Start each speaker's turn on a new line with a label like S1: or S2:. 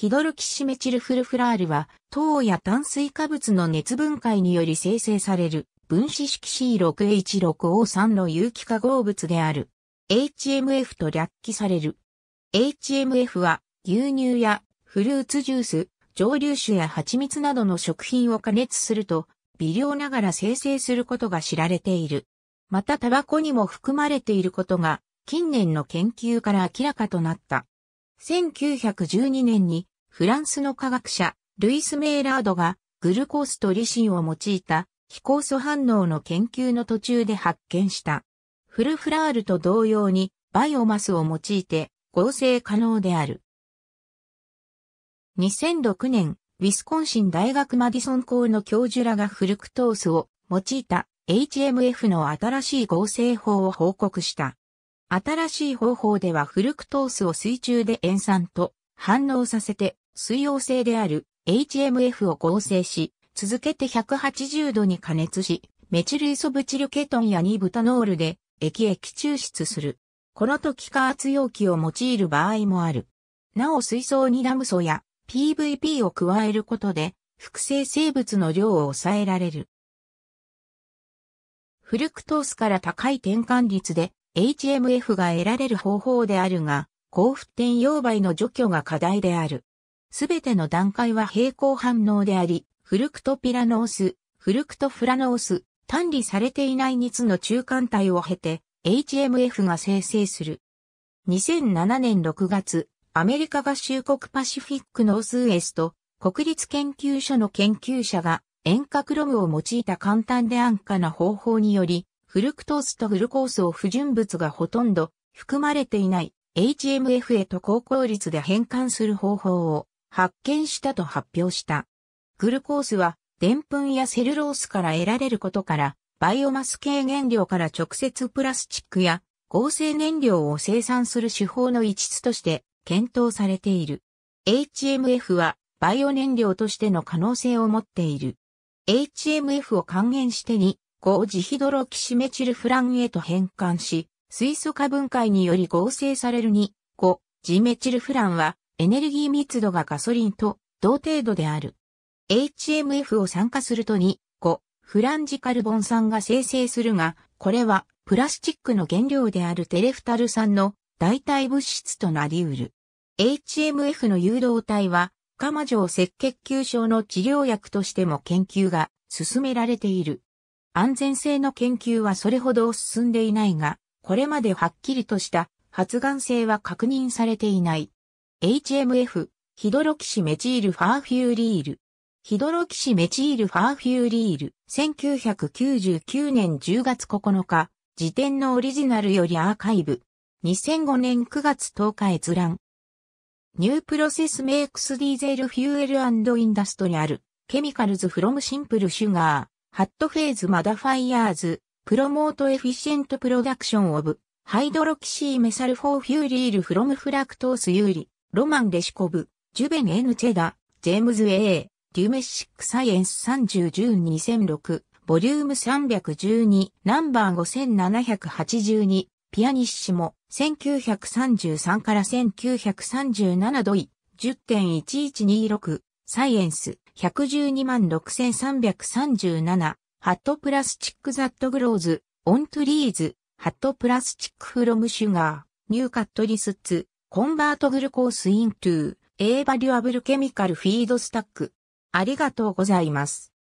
S1: ヒドルキシメチルフルフラールは、糖や炭水化物の熱分解により生成される分子式 C6H6O3 の有機化合物である。HMF と略記される。HMF は牛乳やフルーツジュース、蒸留酒や蜂蜜などの食品を加熱すると、微量ながら生成することが知られている。またタバコにも含まれていることが、近年の研究から明らかとなった。1912年にフランスの科学者、ルイス・メイラードが、グルコースとリシンを用いた、非酵素反応の研究の途中で発見した。フルフラールと同様に、バイオマスを用いて、合成可能である。2006年、ウィスコンシン大学マディソン校の教授らがフルクトースを用いた HMF の新しい合成法を報告した。新しい方法ではフルクトースを水中で塩酸と反応させて水溶性である HMF を合成し、続けて180度に加熱し、メチルイソブチルケトンやニブタノールで液液抽出する。この時加圧容器を用いる場合もある。なお水槽にラム素や PVP を加えることで、複製生物の量を抑えられる。フルクトースから高い転換率で HMF が得られる方法であるが、高沸点溶媒の除去が課題である。すべての段階は平行反応であり、フルクトピラノース、フルクトフラノース、単理されていない2つの中間体を経て、HMF が生成する。2007年6月、アメリカ合衆国パシフィックノースウエスト、国立研究所の研究者が、遠隔ロムを用いた簡単で安価な方法により、フルクトースとフルコースを不純物がほとんど含まれていない HMF へと高効率で変換する方法を発見したと発表した。グルコースは、デンプンやセルロースから得られることから、バイオマス系原料から直接プラスチックや合成燃料を生産する手法の一つとして検討されている。HMF はバイオ燃料としての可能性を持っている。HMF を還元してに、5ジヒドロキシメチルフランへと変換し、水素化分解により合成されるに、5ジメチルフランはエネルギー密度がガソリンと同程度である。HMF を酸化すると2、5、フランジカルボン酸が生成するが、これはプラスチックの原料であるテレフタル酸の代替物質となり得る。HMF の誘導体は、カマ錠赤血球症の治療薬としても研究が進められている。安全性の研究はそれほど進んでいないが、これまではっきりとした発がん性は確認されていない。HMF、ヒドロキシメチールファーフューリール。ヒドロキシメチールファーフューリール、1999年10月9日、時点のオリジナルよりアーカイブ。2005年9月10日閲覧。ニュープロセスメイクスディーゼルフューエルインダストリアル、ケミカルズフロムシンプルシュガー、ハットフェーズマダファイヤーズ、プロモートエフィシエントプロダクションオブ、ハイドロキシーメサルフォーフューリールフロムフラクトースユーリ、ロマン・レシコブ、ジュベン・エヌ・チェダ、ジェームズ・ A、デュメシック・サイエンス 30・ 10・ 2006、ボリューム312、ナンバー5782、ピアニッシモ、1933から1937ドイ、10.1126、サイエンス、1126,337、ハットプラスチックザットグローズ、オントリーズ、ハットプラスチックフロムシュガー、ニューカットリスッツ、Convert Glucose into A Valuable Chemical Feedstack。ありがとうございます。